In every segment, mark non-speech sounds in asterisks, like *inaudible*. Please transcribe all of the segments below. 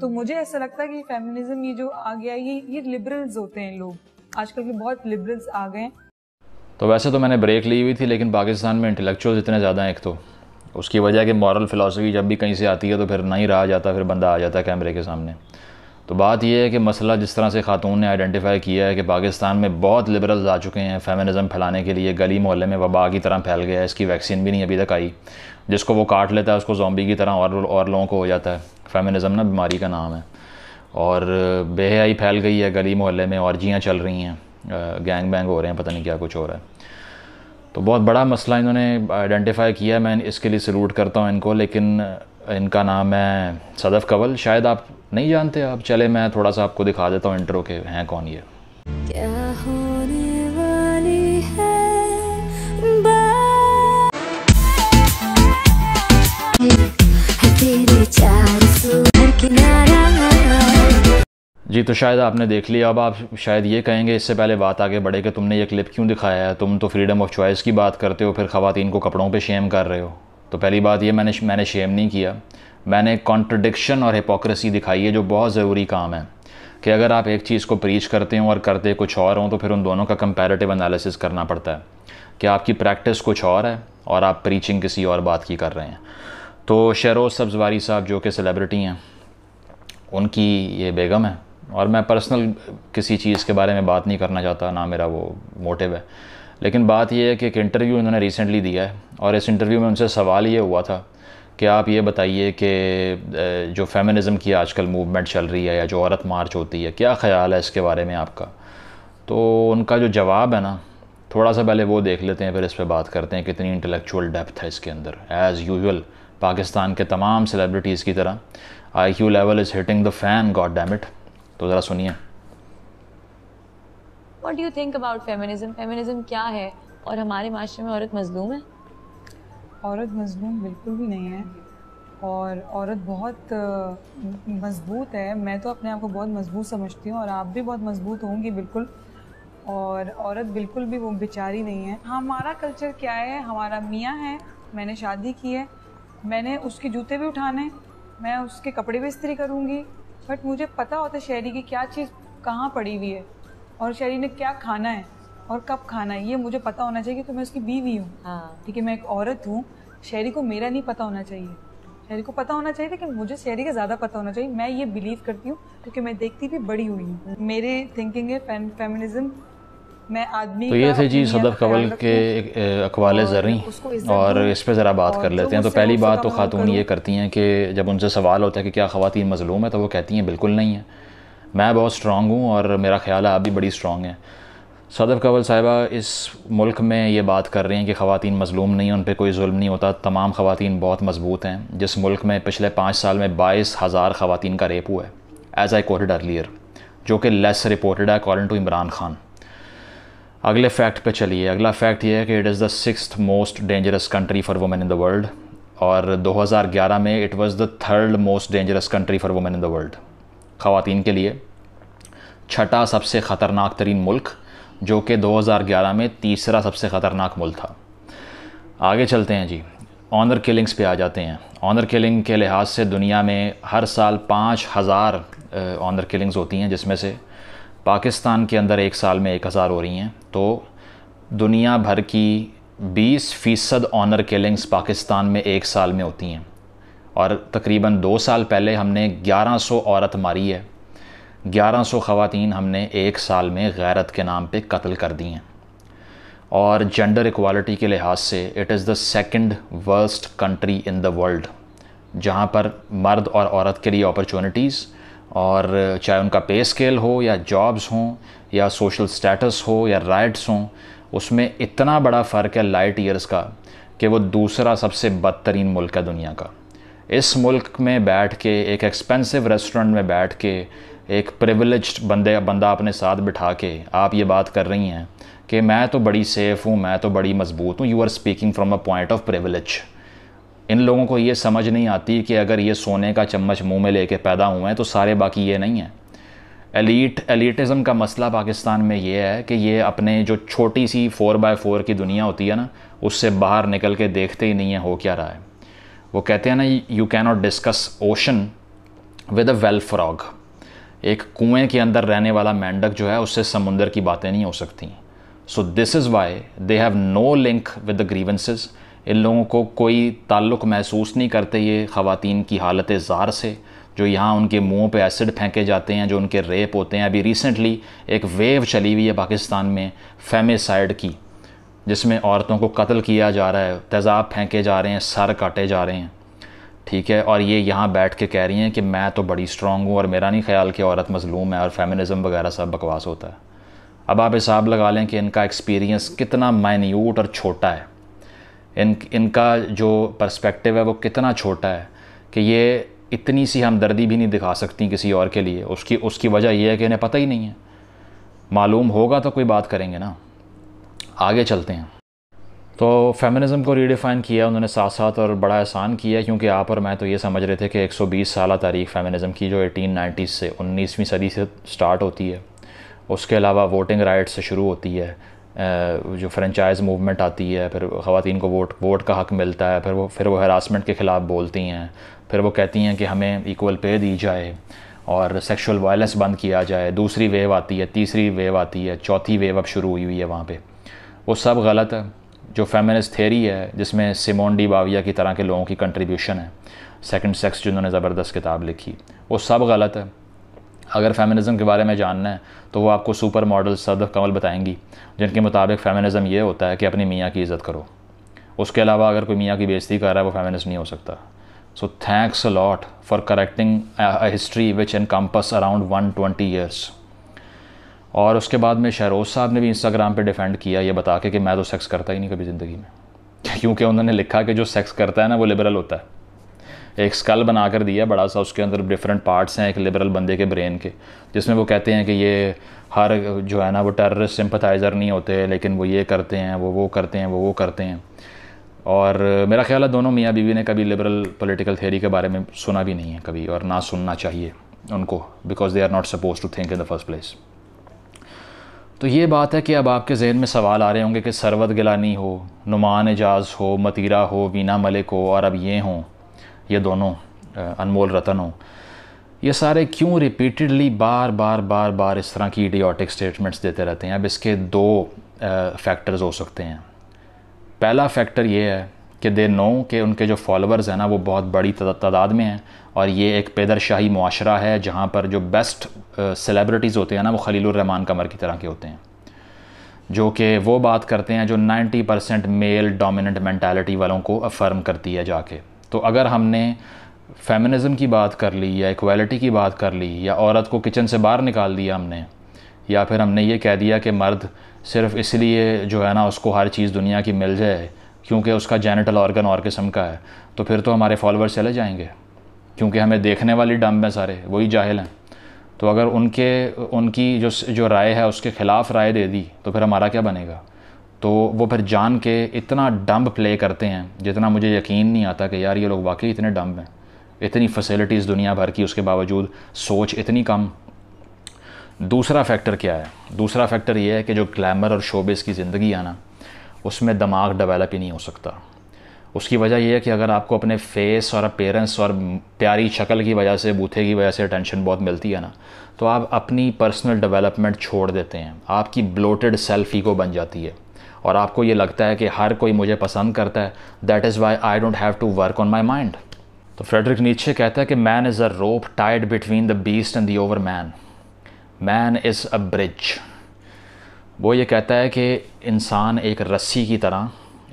तो मुझे ऐसा लगता है कि फेमिनिज्म ये जो आ गया ये ये लिबरल्स होते हैं लोग आजकल के बहुत लिबरल्स आ गए तो वैसे तो मैंने ब्रेक ली हुई थी लेकिन पाकिस्तान में इंटेलेक्चुअल इतने ज़्यादा हैं एक तो उसकी वजह कि मॉरल फ़िलासफ़ी जब भी कहीं से आती है तो फिर नहीं रहा जाता फिर बंदा आ जाता है कैमरे के सामने तो बात यह है कि मसला जिस तरह से खातून ने आइडेंटिफाई किया है कि पाकिस्तान में बहुत लिबरल्स आ चुके हैं फेमिनिज़म फैलाने के लिए गली मोहल्ले में वबा की तरह फैल गया है इसकी वैक्सीन भी नहीं अभी तक आई जिसको वो काट लेता है उसको जॉम्बी की तरह और और लोगों को हो जाता है फेमिनिज़म ना बीमारी का नाम है और बेहयाई फैल गई है गली मोहल्ले में और जियाँ चल रही हैं गैंग बैंग हो रहे हैं पता नहीं क्या कुछ हो रहा है तो बहुत बड़ा मसला इन्होंने आइडेंटिफाई किया मैं इसके लिए सलूट करता हूँ इनको लेकिन इनका नाम है सदफ कवल शायद आप नहीं जानते आप चले मैं थोड़ा सा आपको दिखा देता हूँ इंटरव्यू के हैं कौन ये क्या होने वाली है जी तो शायद आपने देख लिया अब आप शायद ये कहेंगे इससे पहले बात आगे बढ़े कि तुमने ये क्लिप क्यों दिखाया है तुम तो फ्रीडम ऑफ चॉइस की बात करते हो फिर खातन को कपड़ों पे शेम कर रहे हो तो पहली बात ये मैंने मैंने शेम नहीं किया मैंने कॉन्ट्रडिक्शन और हिपोक्रेसी दिखाई है जो बहुत ज़रूरी काम है कि अगर आप एक चीज़ को प्रीच करते हों और करते कुछ और हों तो फिर उन दोनों का कंपेरेटिव एनालिसिस करना पड़ता है कि आपकी प्रैक्टिस कुछ और है और आप प्रीचिंग किसी और बात की कर रहे हैं तो शेरोज सब्जवारी साहब जो कि सेलिब्रिटी हैं उनकी ये बेगम है और मैं पर्सनल किसी चीज़ के बारे में बात नहीं करना चाहता ना मेरा वो मोटिव है लेकिन बात यह है कि एक इंटरव्यू इन्होंने रिसेंटली दिया है और इस इंटरव्यू में उनसे सवाल ये हुआ था कि आप ये बताइए कि जो फेमिनिज़म की आजकल मूवमेंट चल रही है या जो औरत मार्च होती है क्या ख्याल है इसके बारे में आपका तो उनका जो जवाब है ना थोड़ा सा पहले वो देख लेते हैं फिर इस पर बात करते हैं कितनी इंटेलेक्चुअल डेप्थ है इसके अंदर एज़ यूजल पाकिस्तान के तमाम सेलिब्रिटीज़ की तरह I Q level is hitting the fan God dammit तो ज़रा सुनिए what do think about feminism feminism क्या है और हमारे माशरे में औरत मजलूम है औरत मजलूम बिल्कुल भी नहीं है और औरत बहुत मजबूत है मैं तो अपने आप को बहुत मजबूत समझती हूँ और आप भी बहुत मजबूत होंगी बिल्कुल और औरत बिल्कुल भी वो बेचारी नहीं है हमारा कल्चर क्या है हमारा मियाँ है मैंने शादी की है मैंने उसके जूते भी उठाने मैं उसके कपड़े भी इस्तरी करूँगी बट मुझे पता होता है शहरी की क्या चीज़ कहाँ पड़ी हुई है और शरीर ने क्या खाना है और कब खाना है ये मुझे पता होना चाहिए क्योंकि मैं उसकी बीवी हूँ हाँ। ठीक है मैं एक औरत हूँ शहरी को मेरा नहीं पता होना चाहिए शहरी को पता होना चाहिए लेकिन मुझे शहरी का ज़्यादा पता होना चाहिए मैं ये बिलीव करती हूँ क्योंकि मैं देखती भी बड़ी हुई हूँ मेरे थिंकिंग है फेमिनिज्म मैं आदमी तो ये थे जी सदर कवल के अकवाल ज़री और इस पर ज़रा बात कर लेते हैं तो पहली बात तो खातून ये करती हैं कि जब उनसे सवाल होता है कि क्या ख़वान मजलूम है तो वो कहती हैं बिल्कुल नहीं है मैं बहुत स्ट्रांग हूँ और मेरा ख्याल है आप भी बड़ी स्ट्रांग हैं सदफ कंवल साहिबा इस मुल्क में ये बात कर रही हैं कि ख़वान मजलूम नहीं उन पर कोई जुल्म नहीं होता तमाम ख़वान बहुत मजबूत हैं जिस मुल्क में पिछले पाँच साल में बाईस हज़ार ख़वान का रेप हुआ है एज़ आई कोटेड अर्लियर जो कि लेस रिपोर्टेड है अकॉर्डिंग टू इमरान खान अगले फैक्ट पे चलिए अगला फैक्ट ये है कि it is the six most dangerous country for women in the world और 2011 में it was the third most dangerous country for women in the world ख़वान के लिए छठा सबसे ख़तरनाक तरीन मुल्क जो कि 2011 में तीसरा सबसे ख़तरनाक मुल्क था आगे चलते हैं जी ऑनर किलिंग्स पे आ जाते हैं ऑनर किलिंग के लिहाज से दुनिया में हर साल पाँच हज़ार ऑनर किलिंग्स होती हैं जिसमें से पाकिस्तान के अंदर एक साल में एक हज़ार हो रही हैं तो दुनिया भर की बीस फ़ीसद ऑनर किलिंग्स पाकिस्तान में एक साल में होती हैं और तकरीबन दो साल पहले हमने ग्यारह सौ औरत मारी है ग्यारह सौ ख़वान हमने एक साल में गैरत के नाम पे कत्ल कर दी हैं और जेंडर इक्वालिटी के लिहाज से it is the second worst country in the world जहाँ पर मर्द और औरत के लिए अपॉर्चुनिटीज़ और चाहे उनका पे स्केल हो या जॉब्स हों या सोशल स्टेटस हो या राइट्स हों उसमें इतना बड़ा फ़र्क है लाइट ईयर्स का कि वो दूसरा सबसे बदतरीन मुल्क है दुनिया का इस मुल्क में बैठ के एक एक्सपेंसिव रेस्टोरेंट में बैठ के एक प्रिवलेज बंदे बंदा अपने साथ बिठा के आप ये बात कर रही हैं कि मैं तो बड़ी सेफ़ हूँ मैं तो बड़ी मजबूत हूँ you are speaking from a point of privilege इन लोगों को ये समझ नहीं आती कि अगर ये सोने का चम्मच मुंह में लेके पैदा हुए हैं तो सारे बाकी ये नहीं हैं एलीट एलीटिज़म का मसला पाकिस्तान में ये है कि ये अपने जो छोटी सी फ़ोर बाय फ़ोर की दुनिया होती है ना उससे बाहर निकल के देखते ही नहीं है हो क्या रहा है वो कहते हैं ना you can not discuss ocean with a well frog एक कुएं के अंदर रहने वाला मेंढक जो है उससे समुंदर की बातें नहीं हो सकती so this is why they have no link with the grievances इन लोगों को कोई ताल्लुक महसूस नहीं करते ये ख़ातन की हालत ज़ार से जो यहाँ उनके मुँहों पे एसिड फेंके जाते हैं जो उनके रेप होते हैं अभी रिसेंटली एक वेव चली हुई है पाकिस्तान में फेमिसाइड की जिसमें औरतों को कत्ल किया जा रहा है तेज़ाब फेंके जा रहे हैं सर काटे जा रहे हैं ठीक है और ये यहाँ बैठ के कह रही हैं कि मैं तो बड़ी स्ट्रांग हूँ और मेरा नहीं ख्याल कि औरत मजलूम है और फेमिनिज़म वगैरह सब बकवास होता है अब आप हिसाब लगा लें कि इनका एक्सपीरियंस कितना माइन्यूट और छोटा है इन इनका जो पर्सपेक्टिव है वो कितना छोटा है कि ये इतनी सी हमदर्दी भी नहीं दिखा सकती किसी और के लिए उसकी उसकी वजह यह है कि इन्हें पता ही नहीं है मालूम होगा तो कोई बात करेंगे ना आगे चलते हैं तो फेमिनिज़म को रीडिफ़ाइन किया उन्होंने साथ साथ और बड़ा आसान किया क्योंकि आप और मैं तो ये समझ रहे थे कि 120 साल तारीख फेमिनिज़म की जो 1890 से 19वीं सदी से स्टार्ट होती है उसके अलावा वोटिंग राइट से शुरू होती है जो फ्रेंचाइज मूवमेंट आती है फिर ख़वान को वोट वोट का हक़ मिलता है फिर वो फिर वो हरासमेंट के ख़िलाफ़ बोलती हैं फिर वो कहती हैं कि हमें इक्वल पे दी जाए और सेक्शुअल वायलेंस बंद किया जाए दूसरी वेव आती है तीसरी वेव आती है चौथी वेव अब शुरू हुई हुई है वहाँ पर वो सब गलत है जो फेमिनिस्ट थेरी है जिसमें सिमोन डी बाविया की तरह के लोगों की कंट्रीब्यूशन है सेकंड सेक्स जिन्होंने ज़बरदस्त किताब लिखी वो सब गलत है अगर फेमिनिज़म के बारे में जानना है तो वो आपको सुपर मॉडल सदफ कमल बताएंगी जिनके मुताबिक फेमिनिज़म ये होता है कि अपनी मियाँ की इज़्ज़त करो उसके अलावा अगर कोई मियाँ की बेजती कर रहा है वो फेमिनिस्ट नहीं हो सकता so thanks a lot for correcting history which encompass around one twenty years और उसके बाद में शहरोज साहब ने भी इंस्टाग्राम पे डिफेंड किया ये बता के कि मैं तो सेक्स करता ही नहीं कभी ज़िंदगी में *laughs* क्योंकि उन्होंने लिखा कि जो सेक्स करता है ना वो लिबरल होता है एक स्कल बना कर दिया बड़ा सा उसके अंदर डिफरेंट पार्ट्स हैं एक लिबरल बंदे के ब्रेन के जिसमें वो कहते हैं कि ये हर जो है ना वो टेररिस्ट सिंपथाइज़र नहीं होते लेकिन वो ये करते हैं वो वो करते हैं वो वो करते हैं और मेरा ख्याल है दोनों मियाँ बीवी ने कभी लिबरल पॉलिटिकल थेरी के बारे में सुना भी नहीं है कभी और ना सुनना चाहिए उनको because they are not suppose to think in the first place तो ये बात है कि अब आपके जहन में सवाल आ रहे होंगे कि सरवत गिलानी हो नुमान एजाज हो मतीरा हो वीना मलिक हो और अब ये हों ये दोनों अनमोल रतन हों ये सारे क्यों रिपीटेडली बार बार बार बार इस तरह की इडियोटिक स्टेटमेंट्स देते रहते हैं अब इसके दो फैक्टर्स हो सकते हैं पहला फैक्टर ये है कि दे नो कि उनके जो फॉलोअर्स हैं ना वो बहुत बड़ी तादाद में हैं और ये एक पैदर शाही माशरा है जहाँ पर जो बेस्ट सेलेब्रिटीज़ होते हैं ना वो रहमान कमर की तरह के होते हैं जो कि वो बात करते हैं जो 90 परसेंट मेल डोमिनेंट मैंटेलिटी वालों को अफर्म करती है जाके तो अगर हमने फेमिनिज़म की बात कर ली या इक्वालिटी की बात कर ली या औरत को किचन से बाहर निकाल दिया हमने या फिर हमने ये कह दिया कि मर्द सिर्फ इसलिए जो है ना उसको हर चीज़ दुनिया की मिल जाए क्योंकि उसका जेनेटल ऑर्गन और किस्म का है तो फिर तो हमारे फॉलोअर्स चले जाएंगे क्योंकि हमें देखने वाली डम हैं सारे वही जाहिल हैं तो अगर उनके उनकी जो जो राय है उसके ख़िलाफ़ राय दे दी तो फिर हमारा क्या बनेगा तो वो फिर जान के इतना डम्ब प्ले करते हैं जितना मुझे यकीन नहीं आता कि यार ये लोग वाकई इतने डम्ब हैं इतनी फैसिलिटीज़ दुनिया भर की उसके बावजूद सोच इतनी कम दूसरा फैक्टर क्या है दूसरा फैक्टर ये है कि जो ग्लैमर और शोबिस की ज़िंदगी आना उसमें दिमाग डेवलप ही नहीं हो सकता उसकी वजह यह है कि अगर आपको अपने फेस और अपेरेंस और प्यारी शक्ल की वजह से बूथे की वजह से अटेंशन बहुत मिलती है ना तो आप अपनी पर्सनल डेवलपमेंट छोड़ देते हैं आपकी ब्लोटेड सेल्फ ईगो बन जाती है और आपको ये लगता है कि हर कोई मुझे पसंद करता है that is why I don't have to work on my mind तो फ्रेडरिक नीचे कहता है कि man is a rope tied between the beast and the over man man is a bridge वो ये कहता है कि इंसान एक रस्सी की तरह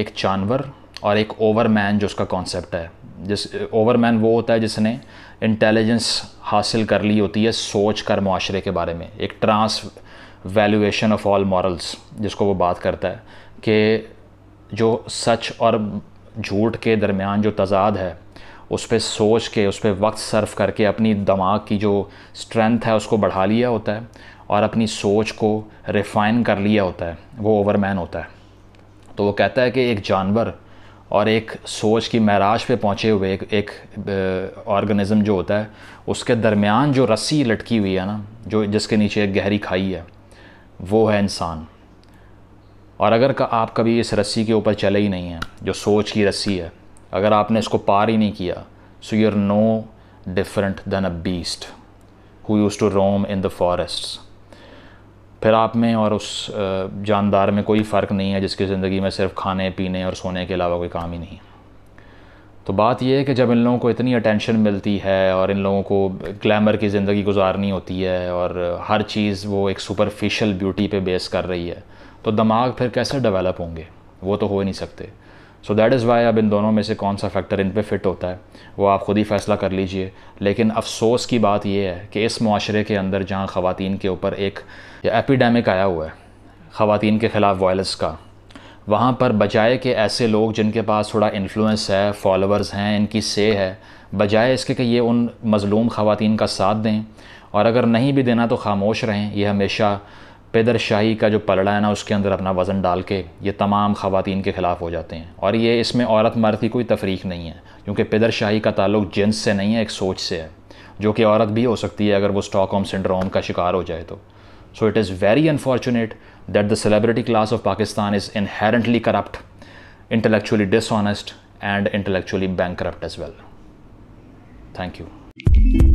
एक जानवर और एक ओवरमैन जो उसका कॉन्सेप्ट है जिस ओवरमैन वो होता है जिसने इंटेलिजेंस हासिल कर ली होती है सोच कर माशरे के बारे में एक transvaluation of all morals जिसको वो बात करता है कि जो सच और झूठ के दरमियान जो तजाद है उस पर सोच के उस पर वक्त सर्व करके अपनी दिमाग की जो स्ट्रेंथ है उसको बढ़ा लिया होता है और अपनी सोच को रिफ़ाइन कर लिया होता है वो ओवरमैन होता है तो वो कहता है कि एक जानवर और एक सोच की महराज पे पहुँचे हुए एक एक ऑर्गेनिज्म जो होता है उसके दरमियान जो रस्सी लटकी हुई है ना जो जिसके नीचे एक गहरी खाई है वो है इंसान और अगर का आप कभी इस रस्सी के ऊपर चले ही नहीं हैं जो सोच की रस्सी है अगर आपने इसको पार ही नहीं किया so you are no different than a beast who use to roam in the forests फिर आप में और उस जानदार में कोई फ़र्क नहीं है जिसकी ज़िंदगी में सिर्फ खाने पीने और सोने के अलावा कोई काम ही नहीं है तो बात यह है कि जब इन लोगों को इतनी अटेंशन मिलती है और इन लोगों को ग्लैमर की ज़िंदगी गुजारनी होती है और हर चीज़ वो एक सुपरफिशल ब्यूटी पे बेस कर रही है तो दिमाग फिर कैसे डेवलप होंगे वो तो हो ही नहीं सकते सो दैट इज़ वाई अब इन दोनों में से कौन सा फैक्टर इन पर फिट होता है वो आप ख़ुद ही फ़ैसला कर लीजिए लेकिन अफसोस की बात यह है कि इस माशरे के अंदर जहाँ ख़वान के ऊपर एक एपिडेमिक आया हुआ है ख़वान के ख़िलाफ़ वायलेंस का वहाँ पर बजाय के ऐसे लोग जिनके पास थोड़ा इन्फ्लुएंस है फॉलोअर्स हैं इनकी से है बजाय इसके कि ये उन मज़लूम ख़वान का साथ दें और अगर नहीं भी देना तो खामोश रहें यह हमेशा पेदर शाही का जो पलड़ा है ना उसके अंदर अपना वज़न डाल के ये तमाम ख़वान के ख़िलाफ़ हो जाते हैं और ये इसमें औरत मर्द की कोई तफरीक नहीं है क्योंकि पेदर शाही का ताल्लुक जिन्स से नहीं है एक सोच से है जो कि औरत भी हो सकती है अगर वो स्टॉकहोम सिंड्रोम का शिकार हो जाए तो so it is very unfortunate that the celebrity class of Pakistan is inherently corrupt intellectually dishonest and intellectually bankrupt as well thank you